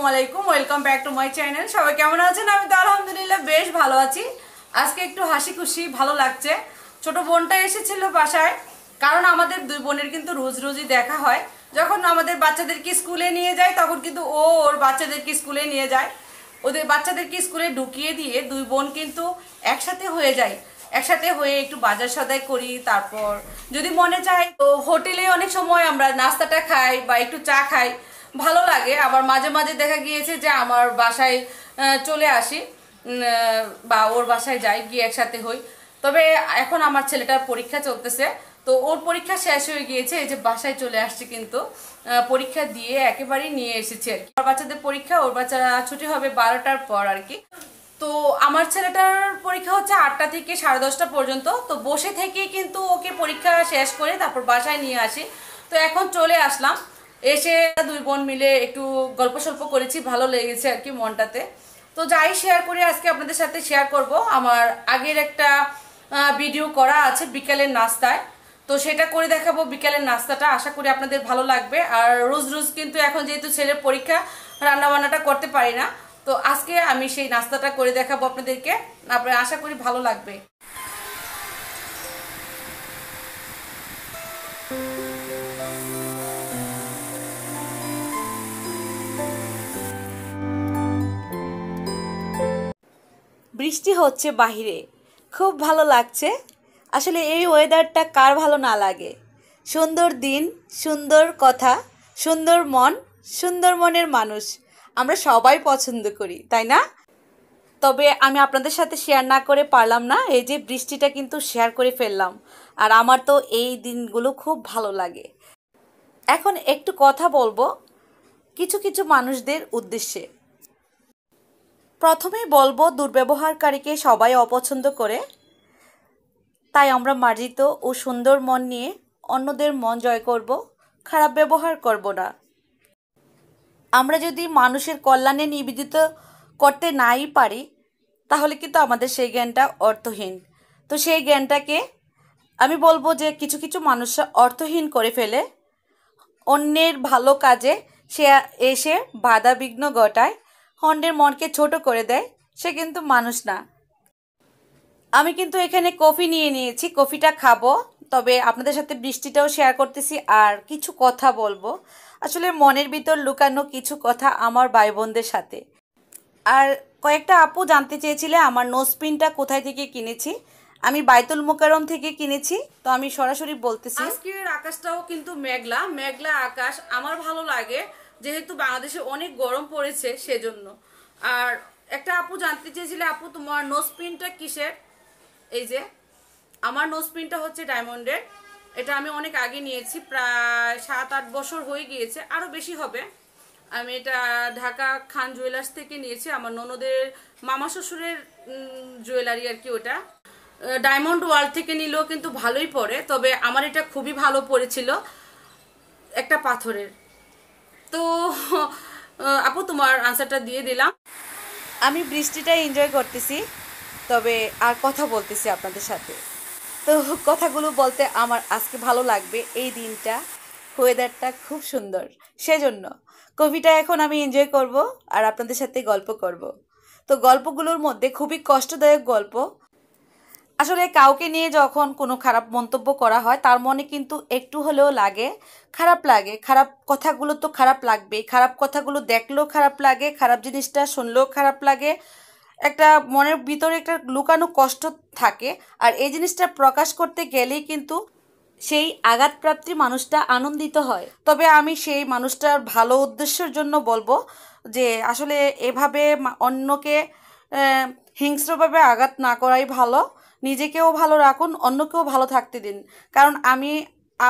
আসসালামু আলাইকুম welcome back to my channel সবাই কেমন আছেন আমি তো আলহামদুলিল্লাহ বেশ ভালো আছি আজকে একটু হাসি খুশি ভালো লাগছে ছোট বোনটা এসেছিল বাসায় কারণ আমাদের দুই বোনের কিন্তু রোজ রোজই দেখা হয় যখন আমাদের বাচ্চাদেরকে স্কুলে নিয়ে যায় তখন কিন্তু ও ওর বাচ্চাদেরকে স্কুলে নিয়ে যায় ওদের বাচ্চাদেরকে স্কুলে ঢুকিয়ে দিয়ে দুই বোন কিন্তু একসাথে হয়ে যায় একসাথে হয়ে একটু বাজার সদাই করি তারপর যদি মনে চায় তো হোটেলে অনেক সময় আমরা নাস্তাটা খাই বা একটু চা খাই ভালো লাগে আবার মাঝে মাঝে দেখা গিয়েছে যে আমার বাসায় চলে আসি বা ওর বাসায় যাই গিয়ে একসাথে হই তবে এখন আমার ছেলেটার পরীক্ষা চলতেছে তো ওর পরীক্ষা শেষ হয়ে গিয়েছে এই যে বাসায় চলে আসছে কিন্তু পরীক্ষা দিয়ে একেবারেই নিয়ে এসেছে আর কি বাচ্চাদের পরীক্ষা ওর বাচ্চা ছুটি হবে বারোটার পর আর কি তো আমার ছেলেটার পরীক্ষা হচ্ছে আটটা থেকে সাড়ে দশটা পর্যন্ত তো বসে থেকেই কিন্তু ওকে পরীক্ষা শেষ করে তারপর বাসায় নিয়ে আসি তো এখন চলে আসলাম এসে দুই বোন মিলে একটু গল্প সল্প করেছি ভালো লেগেছে আর কি মনটাতে তো যাই শেয়ার করি আজকে আপনাদের সাথে শেয়ার করব আমার আগের একটা ভিডিও করা আছে বিকেলের নাস্তায় তো সেটা করে দেখাবো বিকেলের নাস্তাটা আশা করি আপনাদের ভালো লাগবে আর রোজ রোজ কিন্তু এখন যেহেতু ছেলের পরীক্ষা রান্নাবান্নাটা করতে পারি না তো আজকে আমি সেই নাস্তাটা করে দেখাবো আপনাদেরকে আপনার আশা করি ভালো লাগবে বৃষ্টি হচ্ছে বাহিরে খুব ভালো লাগছে আসলে এই ওয়েদারটা কার ভালো না লাগে সুন্দর দিন সুন্দর কথা সুন্দর মন সুন্দর মনের মানুষ আমরা সবাই পছন্দ করি তাই না তবে আমি আপনাদের সাথে শেয়ার না করে পারলাম না এই যে বৃষ্টিটা কিন্তু শেয়ার করে ফেললাম আর আমার তো এই দিনগুলো খুব ভালো লাগে এখন একটু কথা বলবো কিছু কিছু মানুষদের উদ্দেশ্যে প্রথমেই বলবো দুর্ব্যবহারকারীকে সবাই অপছন্দ করে তাই আমরা মার্জিত ও সুন্দর মন নিয়ে অন্যদের মন জয় করব খারাপ ব্যবহার করব না আমরা যদি মানুষের কল্যাণে নিবেদিত করতে নাই পারি তাহলে কিন্তু আমাদের সেই জ্ঞানটা অর্থহীন তো সেই জ্ঞানটাকে আমি বলবো যে কিছু কিছু মানুষরা অর্থহীন করে ফেলে অন্যের ভালো কাজে সে এসে বাধা বিঘ্ন ঘটায় হন্ডের মনকে ছোট করে দেয় সে কিন্তু মানুষ না আমি কিন্তু এখানে কফি নিয়ে নিয়েছি কফিটা খাবো তবে আপনাদের সাথে বৃষ্টিটাও শেয়ার করতেছি আর কিছু কথা বলবো আসলে মনের ভিতর লুকানো কিছু কথা আমার ভাই বোনদের সাথে আর কয়েকটা আপু জানতে চেয়েছিলে আমার নোসপিনটা কোথায় থেকে কিনেছি আমি বাইতুল মোকারম থেকে কিনেছি তো আমি সরাসরি বলতেছি আজকের আকাশটাও কিন্তু মেঘলা মেঘলা আকাশ আমার ভালো লাগে যেহেতু বাংলাদেশে অনেক গরম পড়েছে সেজন্য আর একটা আপু জানতে চেয়েছিলে আপু তোমার নোজ প্রিন্টটা কিসের এই যে আমার নোজ প্রিন্টটা হচ্ছে ডায়মন্ডের এটা আমি অনেক আগে নিয়েছি প্রায় সাত আট বছর হয়ে গিয়েছে আরও বেশি হবে আমি এটা ঢাকা খান জুয়েলার্স থেকে নিয়েছি আমার ননদের মামা শ্বশুরের জুয়েলারি আর কি ওটা ডায়মন্ড ওয়ার্ল্ড থেকে নিলেও কিন্তু ভালোই পড়ে তবে আমার এটা খুবই ভালো পড়েছিল একটা পাথরের তো আপু তোমার আনসারটা দিয়ে দিলাম আমি বৃষ্টিটা এনজয় করতেছি তবে আর কথা বলতেছি আপনাদের সাথে তো কথাগুলো বলতে আমার আজকে ভালো লাগবে এই দিনটা ওয়েদারটা খুব সুন্দর সেজন্য কবিটা এখন আমি এনজয় করব আর আপনাদের সাথে গল্প করব তো গল্পগুলোর মধ্যে খুবই কষ্টদায়ক গল্প আসলে কাউকে নিয়ে যখন কোনো খারাপ মন্তব্য করা হয় তার মনে কিন্তু একটু হলেও লাগে খারাপ লাগে খারাপ কথাগুলো তো খারাপ লাগবে খারাপ কথাগুলো দেখলেও খারাপ লাগে খারাপ জিনিসটা শুনলেও খারাপ লাগে একটা মনের ভিতরে একটা লুকানো কষ্ট থাকে আর এই জিনিসটা প্রকাশ করতে গেলেই কিন্তু সেই আঘাতপ্রাপ্তি মানুষটা আনন্দিত হয় তবে আমি সেই মানুষটার ভালো উদ্দেশ্যের জন্য বলবো যে আসলে এভাবে অন্যকে হিংস্রভাবে আঘাত না করাই ভালো নিজেকেও ভালো রাখুন অন্যকেও ভালো থাকতে দিন কারণ আমি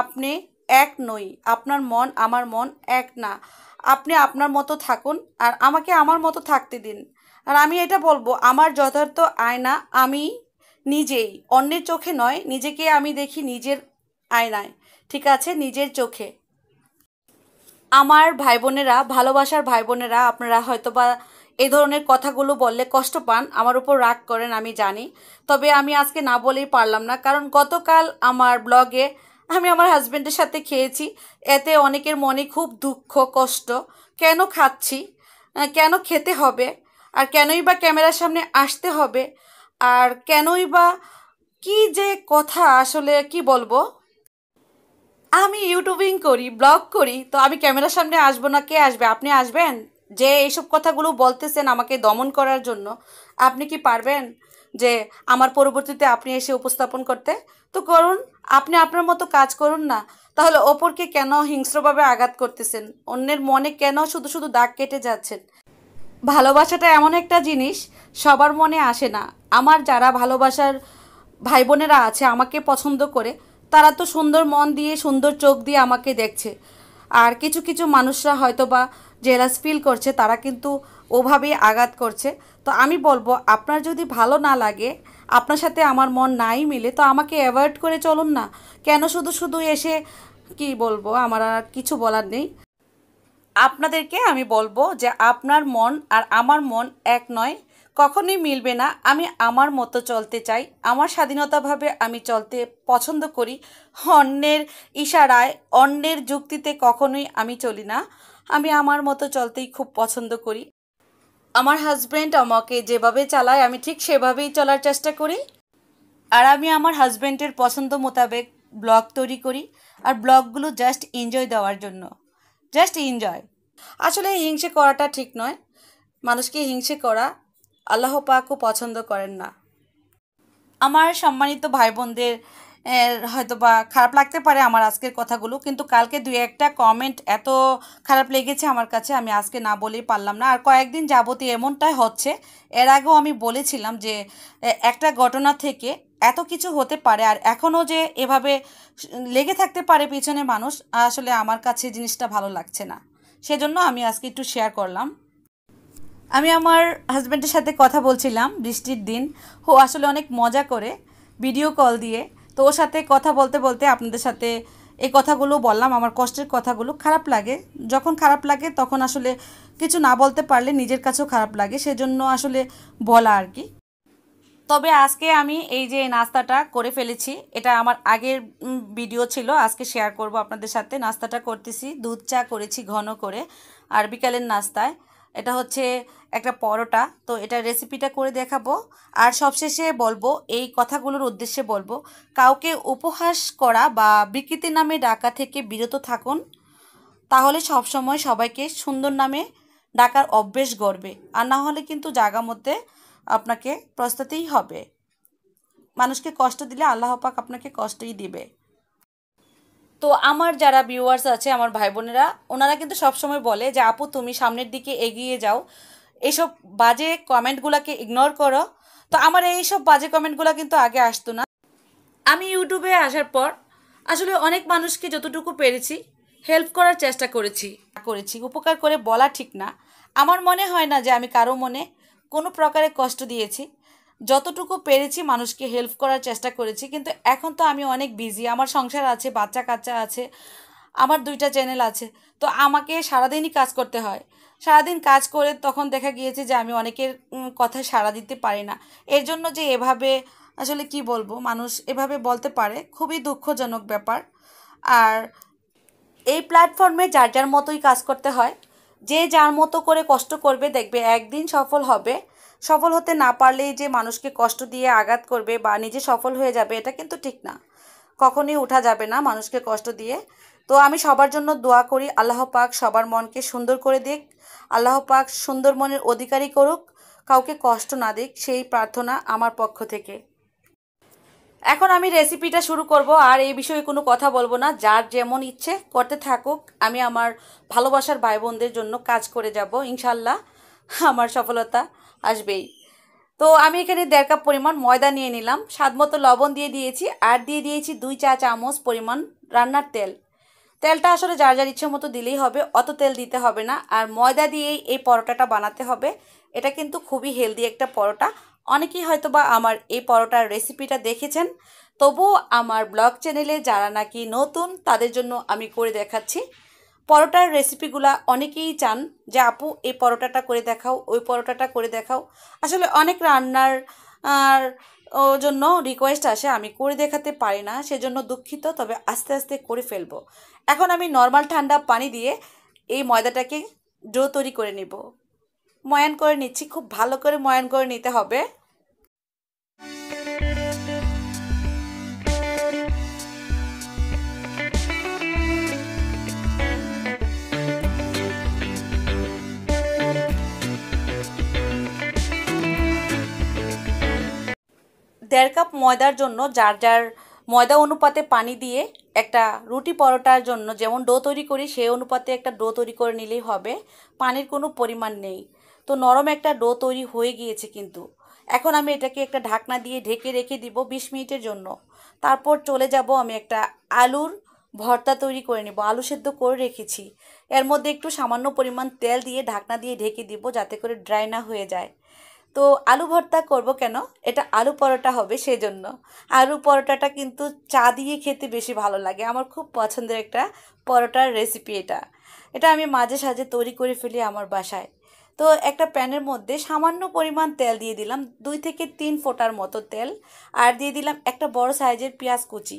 আপনি এক নই আপনার মন আমার মন এক না আপনি আপনার মতো থাকুন আর আমাকে আমার মতো থাকতে দিন আর আমি এটা বলবো আমার যথার্থ আয়না আমি নিজেই অন্যের চোখে নয় নিজেকে আমি দেখি নিজের আয়নায় ঠিক আছে নিজের চোখে আমার ভাই বোনেরা ভালোবাসার ভাই বোনেরা আপনারা হয়তো বা এই ধরনের কথাগুলো বললে কষ্ট পান আমার উপর রাগ করেন আমি জানি তবে আমি আজকে না বলেই পারলাম না কারণ গতকাল আমার ব্লগে আমি আমার হাজব্যান্ডের সাথে খেয়েছি এতে অনেকের মনে খুব দুঃখ কষ্ট কেন খাচ্ছি কেন খেতে হবে আর কেনই বা ক্যামেরার সামনে আসতে হবে আর কেনই বা কি যে কথা আসলে কি বলবো আমি ইউটিউবিং করি ব্লগ করি তো আমি ক্যামেরার সামনে আসবো না কে আসবে আপনি আসবেন যে এইসব কথাগুলো বলতেছেন আমাকে দমন করার জন্য আপনি কি পারবেন যে আমার পরবর্তীতে আপনি এসে উপস্থাপন করতে তো করুন আপনি আপনার মতো কাজ করুন না তাহলে অপরকে কেন হিংস্রভাবে আঘাত করতেছেন অন্যের মনে কেন শুধু শুধু দাগ কেটে যাচ্ছেন ভালোবাসাটা এমন একটা জিনিস সবার মনে আসে না আমার যারা ভালোবাসার ভাই বোনেরা আছে আমাকে পছন্দ করে তারা তো সুন্দর মন দিয়ে সুন্দর চোখ দিয়ে আমাকে দেখছে আর কিছু কিছু মানুষরা হয়তো বা জেলাস ফিল করছে তারা কিন্তু ওভাবেই আঘাত করছে তো আমি বলবো আপনার যদি ভালো না লাগে আপনার সাথে আমার মন নাই মিলে তো আমাকে অ্যাভয়েড করে চলুন না কেন শুধু শুধু এসে কি বলবো আমার আর কিছু বলার নেই আপনাদেরকে আমি বলবো যে আপনার মন আর আমার মন এক নয় কখনোই মিলবে না আমি আমার মতো চলতে চাই আমার স্বাধীনতাভাবে আমি চলতে পছন্দ করি অন্যের ইশারায় অন্যের যুক্তিতে কখনোই আমি চলি না আমি আমার মতো চলতেই খুব পছন্দ করি আমার হাজব্যান্ড আমাকে যেভাবে চালায় আমি ঠিক সেভাবেই চলার চেষ্টা করি আর আমি আমার হাজব্যান্ডের পছন্দ মোতাবেক ব্লগ তৈরি করি আর ব্লগগুলো জাস্ট এনজয় দেওয়ার জন্য জাস্ট এনজয় আসলে হিংসে করাটা ঠিক নয় মানুষকে হিংসে করা আল্লাহ পাকও পছন্দ করেন না আমার সম্মানিত ভাই বোনদের হয়তো বা খারাপ লাগতে পারে আমার আজকের কথাগুলো কিন্তু কালকে দুই একটা কমেন্ট এত খারাপ লেগেছে আমার কাছে আমি আজকে না বলেই পারলাম না আর কয়েকদিন যাবতীয় এমনটাই হচ্ছে এর আগেও আমি বলেছিলাম যে একটা ঘটনা থেকে এত কিছু হতে পারে আর এখনও যে এভাবে লেগে থাকতে পারে পিছনে মানুষ আসলে আমার কাছে জিনিসটা ভালো লাগছে না সেজন্য আমি আজকে একটু শেয়ার করলাম আমি আমার হাজব্যান্ডের সাথে কথা বলছিলাম বৃষ্টির দিন ও আসলে অনেক মজা করে ভিডিও কল দিয়ে তো ওর সাথে কথা বলতে বলতে আপনাদের সাথে এই কথাগুলো বললাম আমার কষ্টের কথাগুলো খারাপ লাগে যখন খারাপ লাগে তখন আসলে কিছু না বলতে পারলে নিজের কাছেও খারাপ লাগে সেজন্য আসলে বলা আর কি তবে আজকে আমি এই যে নাস্তাটা করে ফেলেছি এটা আমার আগের ভিডিও ছিল আজকে শেয়ার করব আপনাদের সাথে নাস্তাটা করতেছি দুধ চা করেছি ঘন করে আর বিকালের নাস্তায় এটা হচ্ছে একটা পরোটা তো এটা রেসিপিটা করে দেখাবো আর সবশেষে বলবো এই কথাগুলোর উদ্দেশ্যে বলবো কাউকে উপহাস করা বা বিকৃতি নামে ডাকা থেকে বিরত থাকুন তাহলে সবসময় সবাইকে সুন্দর নামে ডাকার অভ্যেস গড়বে আর না হলে কিন্তু জায়গা মধ্যে আপনাকে প্রস্তুতিই হবে মানুষকে কষ্ট দিলে আল্লাহ পাক আপনাকে কষ্টই দিবে তো আমার যারা ভিউয়ার্স আছে আমার ভাই বোনেরা ওনারা কিন্তু সবসময় বলে যে আপু তুমি সামনের দিকে এগিয়ে যাও এসব বাজে কমেন্টগুলোকে ইগনোর করো তো আমার এইসব বাজে কমেন্টগুলো কিন্তু আগে আসতো না আমি ইউটিউবে আসার পর আসলে অনেক মানুষকে যতটুকু পেরেছি হেল্প করার চেষ্টা করেছি করেছি উপকার করে বলা ঠিক না আমার মনে হয় না যে আমি কারো মনে কোনো প্রকারে কষ্ট দিয়েছি যতটুকু পেরেছি মানুষকে হেল্প করার চেষ্টা করেছি কিন্তু এখন তো আমি অনেক বিজি আমার সংসার আছে বাচ্চা কাচ্চা আছে আমার দুইটা চ্যানেল আছে তো আমাকে সারাদিনই কাজ করতে হয় সারাদিন কাজ করে তখন দেখা গিয়েছে যে আমি অনেকের কথায় সাড়া দিতে পারি না এর জন্য যে এভাবে আসলে কি বলবো মানুষ এভাবে বলতে পারে খুবই দুঃখজনক ব্যাপার আর এই প্ল্যাটফর্মে যার যার মতোই কাজ করতে হয় যে যার মতো করে কষ্ট করবে দেখবে একদিন সফল হবে সফল হতে না পারলে যে মানুষকে কষ্ট দিয়ে আঘাত করবে বা নিজে সফল হয়ে যাবে এটা কিন্তু ঠিক না কখনোই ওঠা যাবে না মানুষকে কষ্ট দিয়ে তো আমি সবার জন্য দোয়া করি আল্লাহ পাক সবার মনকে সুন্দর করে দিক আল্লাহ পাক সুন্দর মনের অধিকারী করুক কাউকে কষ্ট না দিক সেই প্রার্থনা আমার পক্ষ থেকে এখন আমি রেসিপিটা শুরু করব আর এই বিষয়ে কোনো কথা বলবো না যার যেমন ইচ্ছে করতে থাকুক আমি আমার ভালোবাসার ভাই বোনদের জন্য কাজ করে যাব ইনশাল্লাহ আমার সফলতা আসবেই তো আমি এখানে দেড় কাপ পরিমাণ ময়দা নিয়ে নিলাম স্বাদ মতো লবণ দিয়ে দিয়েছি আর দিয়ে দিয়েছি দুই চা চামচ পরিমাণ রান্নার তেল তেলটা আসলে যার যার ইচ্ছে মতো দিলেই হবে অত তেল দিতে হবে না আর ময়দা দিয়েই এই পরোটাটা বানাতে হবে এটা কিন্তু খুবই হেলদি একটা পরোটা অনেকেই হয়তো বা আমার এই পরোটার রেসিপিটা দেখেছেন তবুও আমার ব্লগ চ্যানেলে যারা নাকি নতুন তাদের জন্য আমি করে দেখাচ্ছি পরোটার রেসিপিগুলা অনেকেই চান যে আপু এই পরোটাটা করে দেখাও ওই পরোটাটা করে দেখাও আসলে অনেক রান্নার আর জন্য রিকোয়েস্ট আসে আমি করে দেখাতে পারি না সেজন্য দুঃখিত তবে আস্তে আস্তে করে ফেলবো এখন আমি নর্মাল ঠান্ডা পানি দিয়ে এই ময়দাটাকে ডো তৈরি করে নিব ময়ান করে নিচ্ছি খুব ভালো করে ময়ান করে নিতে হবে দেড় কাপ ময়দার জন্য যার যার ময়দা অনুপাতে পানি দিয়ে একটা রুটি পরোটার জন্য যেমন ডো তৈরি করি সেই অনুপাতে একটা ডো তৈরি করে নিলেই হবে পানির কোনো পরিমাণ নেই তো নরম একটা ডো তৈরি হয়ে গিয়েছে কিন্তু এখন আমি এটাকে একটা ঢাকনা দিয়ে ঢেকে রেখে দিব ২০ মিনিটের জন্য তারপর চলে যাব আমি একটা আলুর ভর্তা তৈরি করে নেব আলু সেদ্ধ করে রেখেছি এর মধ্যে একটু সামান্য পরিমাণ তেল দিয়ে ঢাকনা দিয়ে ঢেকে দিব যাতে করে ড্রাই না হয়ে যায় তো আলু ভর্তা করব কেন এটা আলু পরোটা হবে সেই জন্য আলু পরোটাটা কিন্তু চা দিয়ে খেতে বেশি ভালো লাগে আমার খুব পছন্দের একটা পরোটার রেসিপি এটা এটা আমি মাঝে সাঝে তৈরি করে ফেলি আমার বাসায় তো একটা প্যানের মধ্যে সামান্য পরিমাণ তেল দিয়ে দিলাম দুই থেকে তিন ফোঁটার মতো তেল আর দিয়ে দিলাম একটা বড় সাইজের পেঁয়াজ কুচি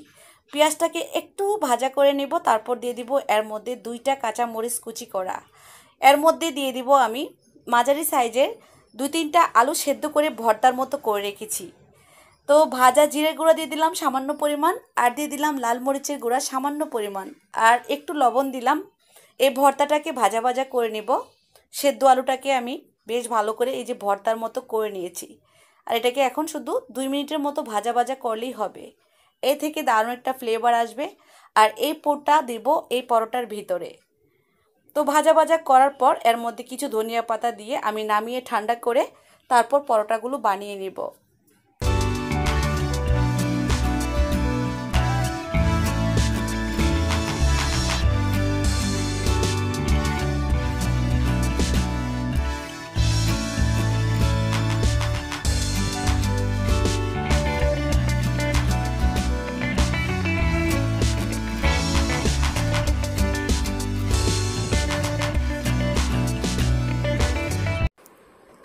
পেঁয়াজটাকে একটু ভাজা করে নেব তারপর দিয়ে দিব এর মধ্যে দুইটা কাঁচা মরিচ কুচি করা এর মধ্যে দিয়ে দিব আমি মাঝারি সাইজের দু তিনটা আলু সেদ্ধ করে ভর্তার মতো করে রেখেছি তো ভাজা জিরে গুঁড়া দিয়ে দিলাম সামান্য পরিমাণ আর দিয়ে দিলাম লাল মরিচের গুঁড়া সামান্য পরিমাণ আর একটু লবণ দিলাম এই ভর্তাটাকে ভাজা ভাজা করে নেব সেদ্ধ আলুটাকে আমি বেশ ভালো করে এই যে ভর্তার মতো করে নিয়েছি আর এটাকে এখন শুধু দুই মিনিটের মতো ভাজা ভাজা করলেই হবে এ থেকে দারুণ একটা ফ্লেভার আসবে আর এই পোটা দিব এই পরোটার ভিতরে তো ভাজা ভাজা করার পর এর মধ্যে কিছু ধনিয়া পাতা দিয়ে আমি নামিয়ে ঠান্ডা করে তারপর পরোটাগুলো বানিয়ে নেব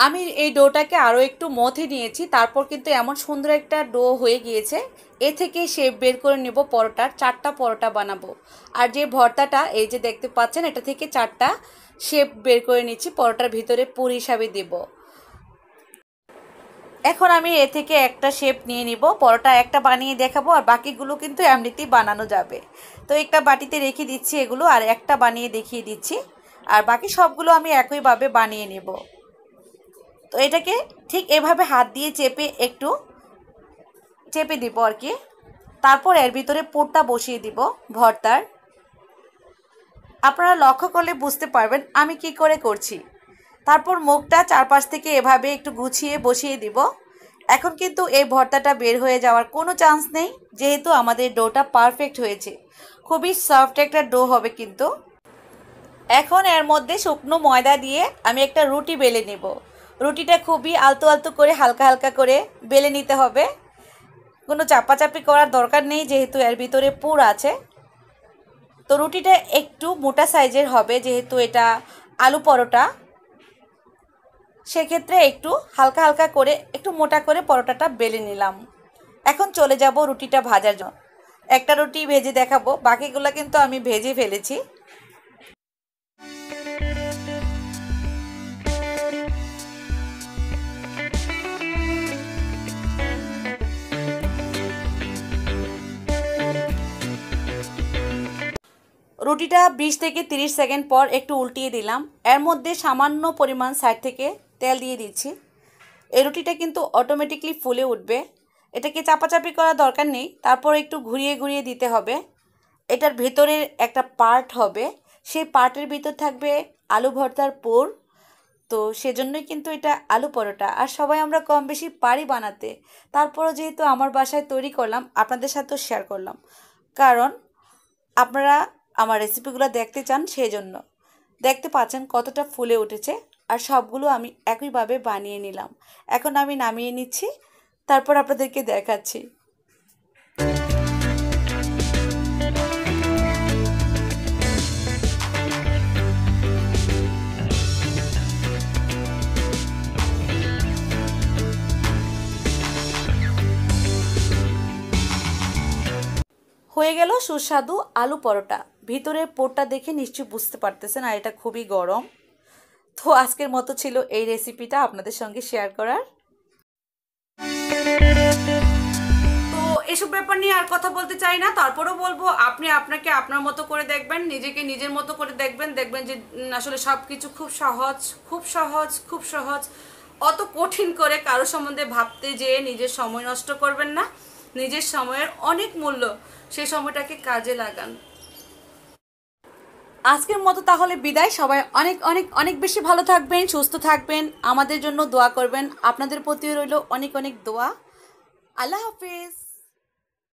আমি এই ডোটাকে আরও একটু মথে নিয়েছি তারপর কিন্তু এমন সুন্দর একটা ডো হয়ে গিয়েছে এ থেকে শেপ বের করে নেব পরোটার চারটা পরোটা বানাবো আর যে ভর্তাটা এই যে দেখতে পাচ্ছেন এটা থেকে চারটা শেপ বের করে নিচ্ছি পরোটার ভিতরে পুর হিসাবে দেব এখন আমি এ থেকে একটা শেপ নিয়ে নিব পরোটা একটা বানিয়ে দেখাবো আর বাকিগুলো কিন্তু এমনিতেই বানানো যাবে তো একটা বাটিতে রেখে দিচ্ছি এগুলো আর একটা বানিয়ে দেখিয়ে দিচ্ছি আর বাকি সবগুলো আমি একইভাবে বানিয়ে নেবো তো এটাকে ঠিক এভাবে হাত দিয়ে চেপে একটু চেপে দিব আর কি তারপর এর ভিতরে পোটটা বসিয়ে দিব ভর্তার আপনারা লক্ষ্য করলে বুঝতে পারবেন আমি কি করে করছি তারপর মুখটা চারপাশ থেকে এভাবে একটু গুছিয়ে বসিয়ে দিব এখন কিন্তু এই ভর্তাটা বের হয়ে যাওয়ার কোনো চান্স নেই যেহেতু আমাদের ডোটা পারফেক্ট হয়েছে খুবই সফট একটা ডো হবে কিন্তু এখন এর মধ্যে শুকনো ময়দা দিয়ে আমি একটা রুটি বেলে নেব রুটিটা খুবই আলতো আলতো করে হালকা হালকা করে বেলে নিতে হবে কোনো চাপাচাপি করার দরকার নেই যেহেতু এর ভিতরে পুর আছে তো রুটিটা একটু মোটা সাইজের হবে যেহেতু এটা আলু পরোটা সেক্ষেত্রে একটু হালকা হালকা করে একটু মোটা করে পরোটাটা বেলে নিলাম এখন চলে যাব রুটিটা ভাজার জন্য একটা রুটি ভেজে দেখাবো বাকিগুলো কিন্তু আমি ভেজে ফেলেছি রুটিটা বিশ থেকে তিরিশ সেকেন্ড পর একটু উল্টিয়ে দিলাম এর মধ্যে সামান্য পরিমাণ সাইড থেকে তেল দিয়ে দিচ্ছি এই রুটিটা কিন্তু অটোমেটিকলি ফুলে উঠবে এটাকে চাপাচাপি করা দরকার নেই তারপর একটু ঘুরিয়ে ঘুরিয়ে দিতে হবে এটার ভেতরের একটা পার্ট হবে সেই পার্টের ভিতর থাকবে আলু ভর্তার পোর তো সেজন্যই কিন্তু এটা আলু পরোটা আর সবাই আমরা কম বেশি পারি বানাতে তারপরও যেহেতু আমার বাসায় তৈরি করলাম আপনাদের সাথেও শেয়ার করলাম কারণ আপনারা আমার রেসিপিগুলো দেখতে চান সেই জন্য দেখতে পাচ্ছেন কতটা ফুলে উঠেছে আর সবগুলো আমি একইভাবে বানিয়ে নিলাম এখন আমি নামিয়ে নিচ্ছি তারপর আপনাদেরকে দেখাচ্ছি হয়ে গেল সুস্বাদু আলু পরোটা ভিতরে পোটটা দেখে নিশ্চয়ই বুঝতে পারতেছেন আর এটা খুবই গরম তো আজকের মতো ছিল এই রেসিপিটা আপনাদের সঙ্গে শেয়ার করার তো এসব ব্যাপার নিয়ে আর কথা বলতে চাই না তারপরেও বলবো আপনি আপনাকে আপনার মতো করে দেখবেন নিজেকে নিজের মতো করে দেখবেন দেখবেন যে আসলে সব কিছু খুব সহজ খুব সহজ খুব সহজ অত কঠিন করে কারো সম্বন্ধে ভাবতে যেয়ে নিজের সময় নষ্ট করবেন না নিজের সময়ের অনেক মূল্য সেই সময়টাকে কাজে লাগান আজকের মতো তাহলে বিদায় সবাই অনেক অনেক অনেক বেশি ভালো থাকবেন সুস্থ থাকবেন আমাদের জন্য দোয়া করবেন আপনাদের প্রতি রইল অনেক অনেক দোয়া আল্লাহ হাফেজ